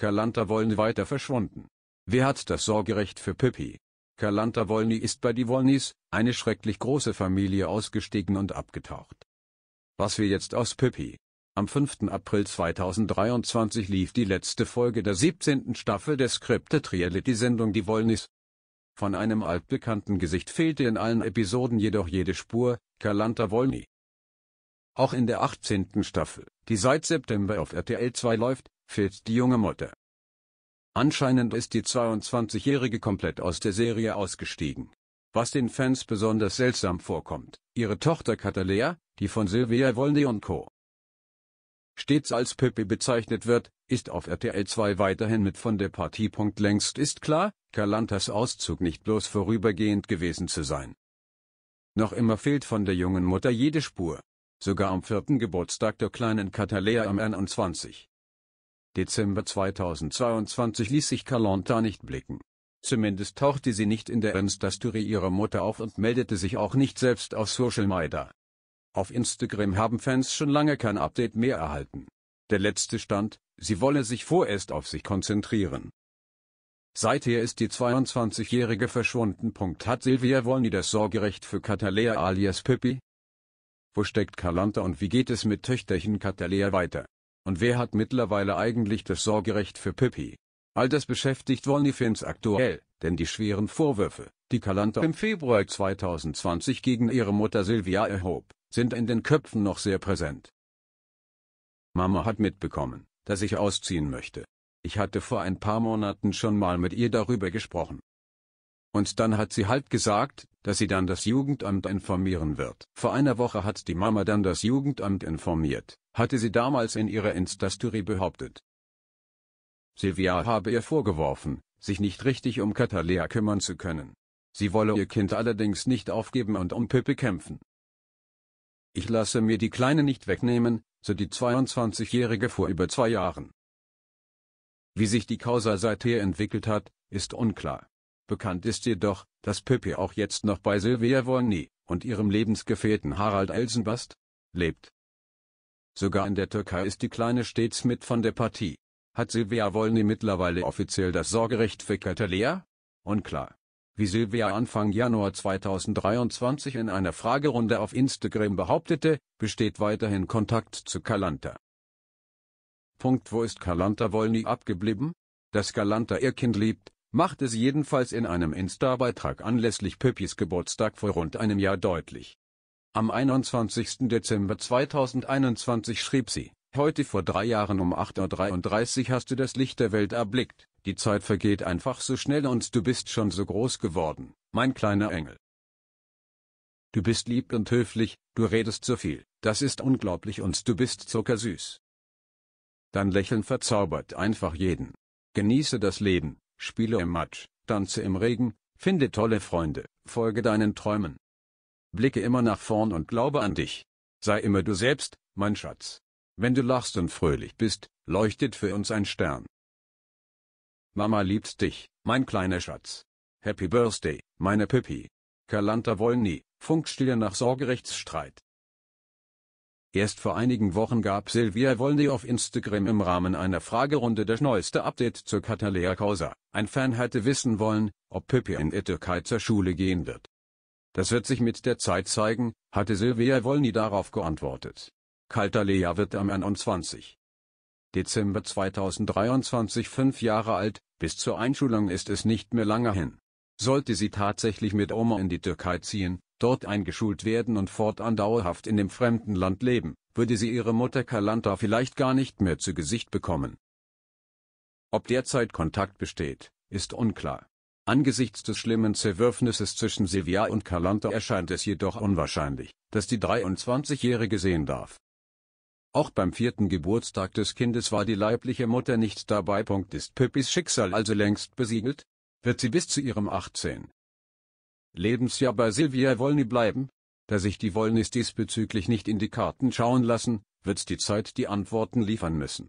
Kalanta Wolny weiter verschwunden. Wer hat das Sorgerecht für Pippi? Kalanta Wolny ist bei die Wolnys, eine schrecklich große Familie ausgestiegen und abgetaucht. Was wir jetzt aus Pippi? Am 5. April 2023 lief die letzte Folge der 17. Staffel der Skripte Reality-Sendung Die Wolnys. Von einem altbekannten Gesicht fehlte in allen Episoden jedoch jede Spur, Kalanta Wolny. Auch in der 18. Staffel, die seit September auf RTL 2 läuft, fehlt die junge Mutter. Anscheinend ist die 22-Jährige komplett aus der Serie ausgestiegen. Was den Fans besonders seltsam vorkommt, ihre Tochter Catalea, die von Silvia Wolny und Co. stets als Pippi bezeichnet wird, ist auf RTL 2 weiterhin mit von der Partie. Längst ist klar, Kalantas Auszug nicht bloß vorübergehend gewesen zu sein. Noch immer fehlt von der jungen Mutter jede Spur. Sogar am vierten Geburtstag der kleinen Catalea am 21. Dezember 2022 ließ sich Calonta nicht blicken. Zumindest tauchte sie nicht in der Insta-Story ihrer Mutter auf und meldete sich auch nicht selbst auf Social Media. Auf Instagram haben Fans schon lange kein Update mehr erhalten. Der letzte Stand, sie wolle sich vorerst auf sich konzentrieren. Seither ist die 22-Jährige verschwunden. Hat Silvia Wolny das Sorgerecht für Catalea alias Pippi? Wo steckt Calanta und wie geht es mit Töchterchen Catalea weiter? Und wer hat mittlerweile eigentlich das Sorgerecht für Pippi? All das beschäftigt Fins aktuell, denn die schweren Vorwürfe, die Kalanta im Februar 2020 gegen ihre Mutter Silvia erhob, sind in den Köpfen noch sehr präsent. Mama hat mitbekommen, dass ich ausziehen möchte. Ich hatte vor ein paar Monaten schon mal mit ihr darüber gesprochen. Und dann hat sie halt gesagt, dass sie dann das Jugendamt informieren wird. Vor einer Woche hat die Mama dann das Jugendamt informiert, hatte sie damals in ihrer Instastory behauptet. Silvia habe ihr vorgeworfen, sich nicht richtig um Katalea kümmern zu können. Sie wolle ihr Kind allerdings nicht aufgeben und um Pippe kämpfen. Ich lasse mir die Kleine nicht wegnehmen, so die 22-Jährige vor über zwei Jahren. Wie sich die Causa seither entwickelt hat, ist unklar. Bekannt ist jedoch, dass Pippi auch jetzt noch bei Silvia Vorny und ihrem Lebensgefährten Harald Elsenbast lebt. Sogar in der Türkei ist die Kleine stets mit von der Partie. Hat Silvia Wolny mittlerweile offiziell das Sorgerecht für Katalea? Unklar. Wie Silvia Anfang Januar 2023 in einer Fragerunde auf Instagram behauptete, besteht weiterhin Kontakt zu Kalanta. Punkt Wo ist Kalanta Wolny abgeblieben? Dass Kalanta ihr Kind liebt, machte sie jedenfalls in einem Insta-Beitrag anlässlich Püppis Geburtstag vor rund einem Jahr deutlich. Am 21. Dezember 2021 schrieb sie, heute vor drei Jahren um 8.33 Uhr hast du das Licht der Welt erblickt, die Zeit vergeht einfach so schnell und du bist schon so groß geworden, mein kleiner Engel. Du bist lieb und höflich, du redest so viel, das ist unglaublich und du bist zuckersüß. Dein Lächeln verzaubert einfach jeden. Genieße das Leben, Spiele im Matsch, tanze im Regen, finde tolle Freunde, folge deinen Träumen. Blicke immer nach vorn und glaube an dich. Sei immer du selbst, mein Schatz. Wenn du lachst und fröhlich bist, leuchtet für uns ein Stern. Mama liebt dich, mein kleiner Schatz. Happy Birthday, meine Pippi. Kalanta nie, Funkstille nach Sorgerechtsstreit. Erst vor einigen Wochen gab Silvia Wolny auf Instagram im Rahmen einer Fragerunde das neueste Update zur Catalea Causa. Ein Fan hätte wissen wollen, ob Pippi in Türkei zur Schule gehen wird. Das wird sich mit der Zeit zeigen, hatte Silvia Wolny darauf geantwortet. Catalea wird am 21. Dezember 2023 fünf Jahre alt, bis zur Einschulung ist es nicht mehr lange hin. Sollte sie tatsächlich mit Oma in die Türkei ziehen, dort eingeschult werden und fortan dauerhaft in dem fremden Land leben, würde sie ihre Mutter Kalanta vielleicht gar nicht mehr zu Gesicht bekommen. Ob derzeit Kontakt besteht, ist unklar. Angesichts des schlimmen Zerwürfnisses zwischen Silvia und Kalanta erscheint es jedoch unwahrscheinlich, dass die 23-Jährige sehen darf. Auch beim vierten Geburtstag des Kindes war die leibliche Mutter nicht dabei. Punkt ist Pippis Schicksal also längst besiegelt? Wird sie bis zu ihrem 18. Lebensjahr bei Silvia Wolny bleiben? Da sich die Wollnis diesbezüglich nicht in die Karten schauen lassen, wird die Zeit die Antworten liefern müssen